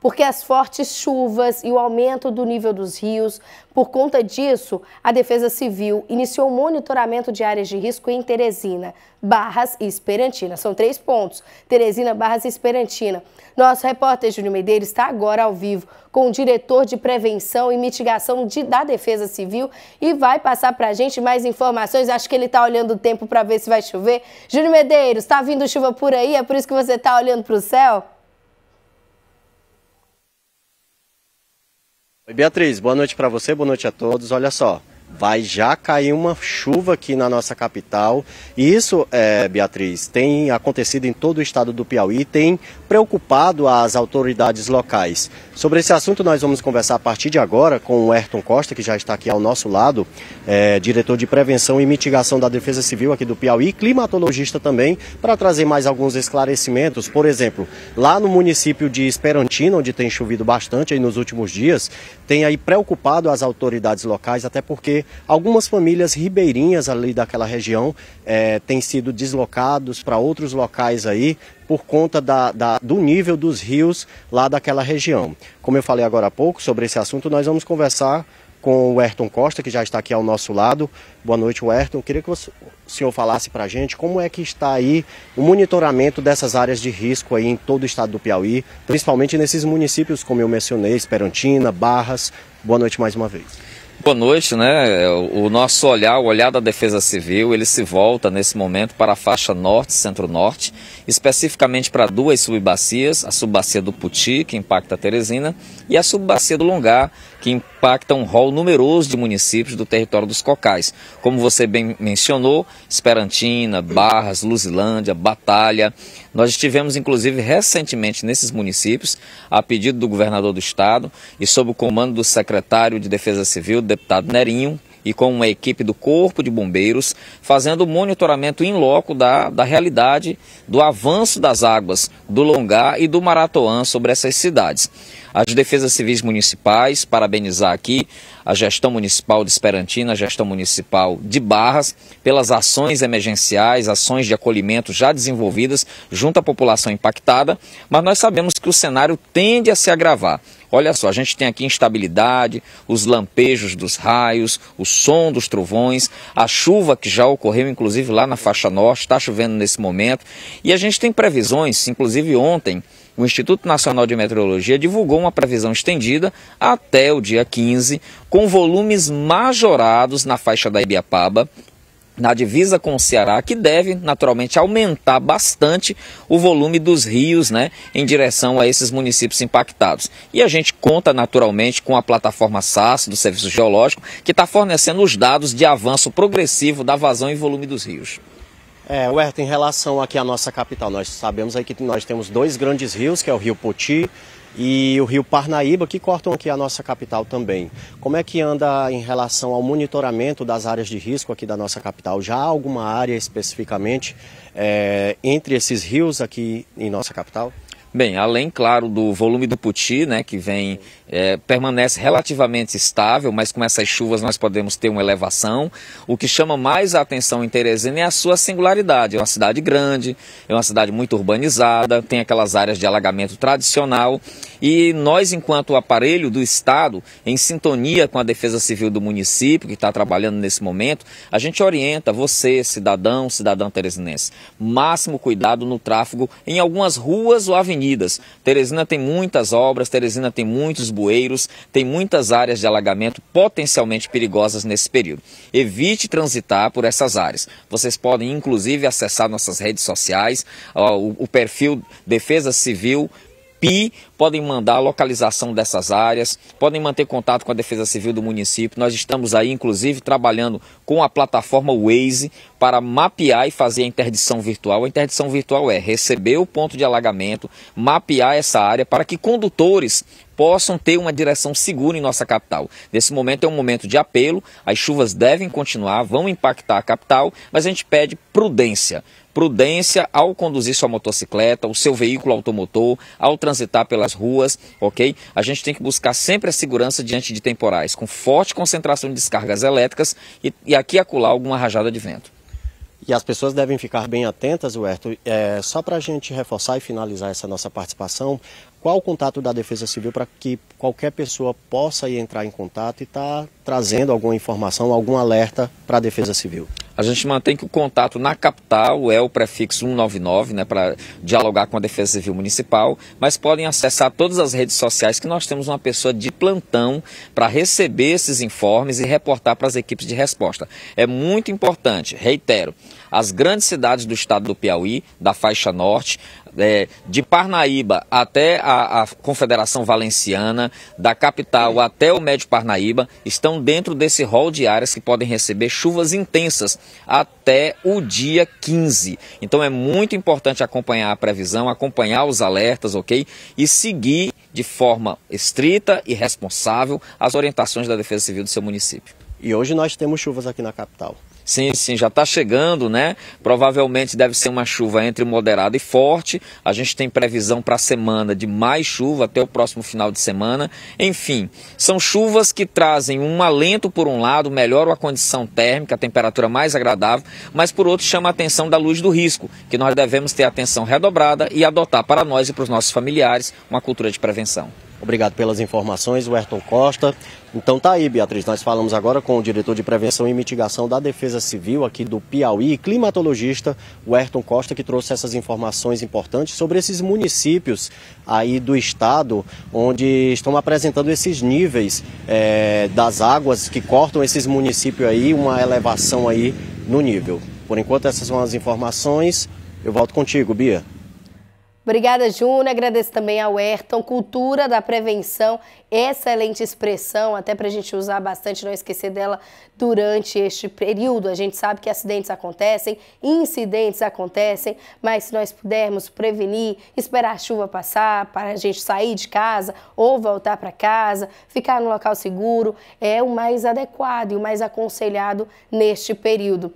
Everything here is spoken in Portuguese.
Porque as fortes chuvas e o aumento do nível dos rios, por conta disso, a Defesa Civil iniciou o monitoramento de áreas de risco em Teresina, Barras e Esperantina. São três pontos, Teresina, Barras e Esperantina. Nosso repórter Júnior Medeiros está agora ao vivo com o diretor de Prevenção e Mitigação de, da Defesa Civil e vai passar para a gente mais informações. Acho que ele está olhando o tempo para ver se vai chover. Júnior Medeiros, está vindo chuva por aí? É por isso que você está olhando para o céu? Oi, Beatriz, boa noite para você, boa noite a todos. Olha só, vai já cair uma chuva aqui na nossa capital. E isso, é, Beatriz, tem acontecido em todo o estado do Piauí, tem preocupado as autoridades locais. Sobre esse assunto, nós vamos conversar a partir de agora com o Ayrton Costa, que já está aqui ao nosso lado, é, diretor de Prevenção e Mitigação da Defesa Civil aqui do Piauí, climatologista também, para trazer mais alguns esclarecimentos. Por exemplo, lá no município de Esperantina, onde tem chovido bastante nos últimos dias, tem aí preocupado as autoridades locais, até porque Algumas famílias ribeirinhas ali daquela região é, têm sido deslocados para outros locais aí por conta da, da, do nível dos rios lá daquela região. Como eu falei agora há pouco sobre esse assunto, nós vamos conversar com o Ayrton Costa, que já está aqui ao nosso lado. Boa noite, Ayrton. Queria que você, o senhor falasse para a gente como é que está aí o monitoramento dessas áreas de risco aí em todo o estado do Piauí, principalmente nesses municípios, como eu mencionei, Esperantina, Barras. Boa noite mais uma vez. Boa noite, né? É, o nosso olhar, o olhar da Defesa Civil, ele se volta nesse momento para a faixa norte, centro-norte, especificamente para duas subbacias, a subbacia do Puti, que impacta a Teresina, e a subbacia do Longar, que impacta impacta um rol numeroso de municípios do território dos Cocais. Como você bem mencionou, Esperantina, Barras, Luzilândia, Batalha. Nós estivemos, inclusive, recentemente nesses municípios, a pedido do governador do estado e sob o comando do secretário de Defesa Civil, deputado Nerinho, e com uma equipe do Corpo de Bombeiros, fazendo monitoramento em loco da, da realidade do avanço das águas do Longá e do Maratoã sobre essas cidades. As defesas civis municipais, parabenizar aqui a gestão municipal de Esperantina, a gestão municipal de Barras, pelas ações emergenciais, ações de acolhimento já desenvolvidas junto à população impactada, mas nós sabemos que o cenário tende a se agravar. Olha só, a gente tem aqui instabilidade, os lampejos dos raios, o som dos trovões, a chuva que já ocorreu, inclusive lá na faixa norte, está chovendo nesse momento. E a gente tem previsões, inclusive ontem, o Instituto Nacional de Meteorologia divulgou uma previsão estendida até o dia 15, com volumes majorados na faixa da Ibiapaba, na divisa com o Ceará, que deve naturalmente aumentar bastante o volume dos rios, né, em direção a esses municípios impactados. E a gente conta naturalmente com a plataforma SAS do Serviço Geológico, que está fornecendo os dados de avanço progressivo da vazão e volume dos rios. É, Werther, em relação aqui à nossa capital, nós sabemos aí que nós temos dois grandes rios, que é o Rio Poti e o Rio Parnaíba, que cortam aqui a nossa capital também. Como é que anda em relação ao monitoramento das áreas de risco aqui da nossa capital? Já há alguma área especificamente é, entre esses rios aqui em nossa capital? Bem, além, claro, do volume do Puti, né, que vem, é, permanece relativamente estável, mas com essas chuvas nós podemos ter uma elevação. O que chama mais a atenção em Teresina é a sua singularidade. É uma cidade grande, é uma cidade muito urbanizada, tem aquelas áreas de alagamento tradicional. E nós, enquanto aparelho do Estado, em sintonia com a Defesa Civil do município, que está trabalhando nesse momento, a gente orienta você, cidadão, cidadã teresinense, máximo cuidado no tráfego em algumas ruas ou avenidas avenidas. Teresina tem muitas obras, Teresina tem muitos bueiros, tem muitas áreas de alagamento potencialmente perigosas nesse período. Evite transitar por essas áreas. Vocês podem, inclusive, acessar nossas redes sociais, o perfil Defesa Civil PI, podem mandar a localização dessas áreas, podem manter contato com a Defesa Civil do município. Nós estamos aí, inclusive, trabalhando com a plataforma Waze para mapear e fazer a interdição virtual. A interdição virtual é receber o ponto de alagamento, mapear essa área para que condutores possam ter uma direção segura em nossa capital. Nesse momento é um momento de apelo, as chuvas devem continuar, vão impactar a capital, mas a gente pede prudência prudência ao conduzir sua motocicleta, o seu veículo automotor, ao transitar pelas ruas, ok? A gente tem que buscar sempre a segurança diante de temporais, com forte concentração de descargas elétricas e, e aqui acular alguma rajada de vento. E as pessoas devem ficar bem atentas, Huerto. É, só para a gente reforçar e finalizar essa nossa participação, qual o contato da Defesa Civil para que qualquer pessoa possa entrar em contato e estar tá trazendo alguma informação, algum alerta para a Defesa Civil? A gente mantém que o contato na capital é o prefixo 199, né, para dialogar com a Defesa Civil Municipal, mas podem acessar todas as redes sociais que nós temos uma pessoa de plantão para receber esses informes e reportar para as equipes de resposta. É muito importante, reitero, as grandes cidades do estado do Piauí, da faixa norte, é, de Parnaíba até a, a, Confederação Valenciana, da capital até o Médio Parnaíba, estão dentro desse rol de áreas que podem receber chuvas intensas até o dia 15. Então é muito importante acompanhar a previsão, acompanhar os alertas, ok? E seguir de forma estrita e responsável as orientações da Defesa Civil do seu município. E hoje nós temos chuvas aqui na capital. Sim, sim, já está chegando, né? Provavelmente deve ser uma chuva entre moderada e forte. A gente tem previsão para a semana de mais chuva até o próximo final de semana. Enfim, são chuvas que trazem um alento por um lado, melhoram a condição térmica, a temperatura mais agradável, mas por outro chama a atenção da luz do risco, que nós devemos ter atenção redobrada e adotar para nós e para os nossos familiares uma cultura de prevenção. Obrigado pelas informações, Werton Costa. Então tá aí, Beatriz. Nós falamos agora com o diretor de Prevenção e Mitigação da Defesa Civil aqui do Piauí, climatologista Werton Costa, que trouxe essas informações importantes sobre esses municípios aí do estado, onde estão apresentando esses níveis é, das águas que cortam esses municípios aí, uma elevação aí no nível. Por enquanto, essas são as informações. Eu volto contigo, Bia. Obrigada, Júnior. Agradeço também ao Ayrton. Cultura da prevenção, excelente expressão, até para a gente usar bastante, não esquecer dela durante este período. A gente sabe que acidentes acontecem, incidentes acontecem, mas se nós pudermos prevenir, esperar a chuva passar, para a gente sair de casa ou voltar para casa, ficar no local seguro, é o mais adequado e o mais aconselhado neste período.